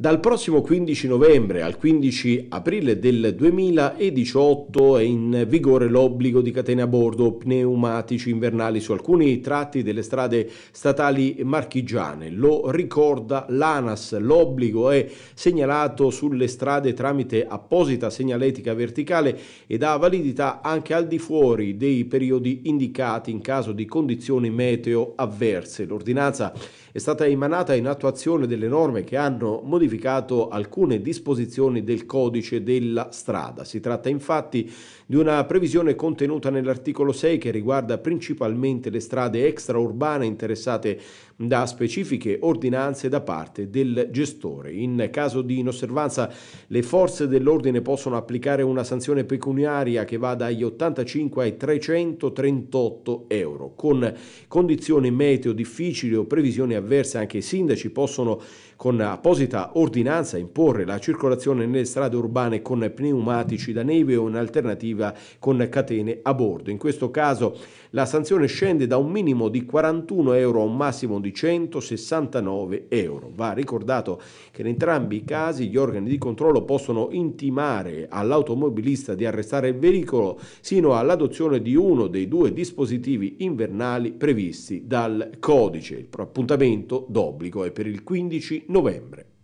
Dal prossimo 15 novembre al 15 aprile del 2018 è in vigore l'obbligo di catene a bordo pneumatici invernali su alcuni tratti delle strade statali marchigiane. Lo ricorda l'ANAS. L'obbligo è segnalato sulle strade tramite apposita segnaletica verticale ed ha validità anche al di fuori dei periodi indicati in caso di condizioni meteo avverse. L'ordinanza è stata emanata in attuazione delle norme che hanno modificato modificato alcune disposizioni del codice della strada. Si tratta infatti di una previsione contenuta nell'articolo 6 che riguarda principalmente le strade extraurbane interessate da specifiche ordinanze da parte del gestore. In caso di inosservanza le forze dell'ordine possono applicare una sanzione pecuniaria che va dagli 85 ai 338 euro. Con condizioni meteo difficili o previsioni avverse anche i sindaci possono con apposita ordinanza imporre la circolazione nelle strade urbane con pneumatici da neve o in alternativa con catene a bordo. In questo caso la sanzione scende da un minimo di 41 euro a un massimo di 169 euro. Va ricordato che in entrambi i casi gli organi di controllo possono intimare all'automobilista di arrestare il veicolo sino all'adozione di uno dei due dispositivi invernali previsti dal codice. Il appuntamento d'obbligo è per il 15 novembre.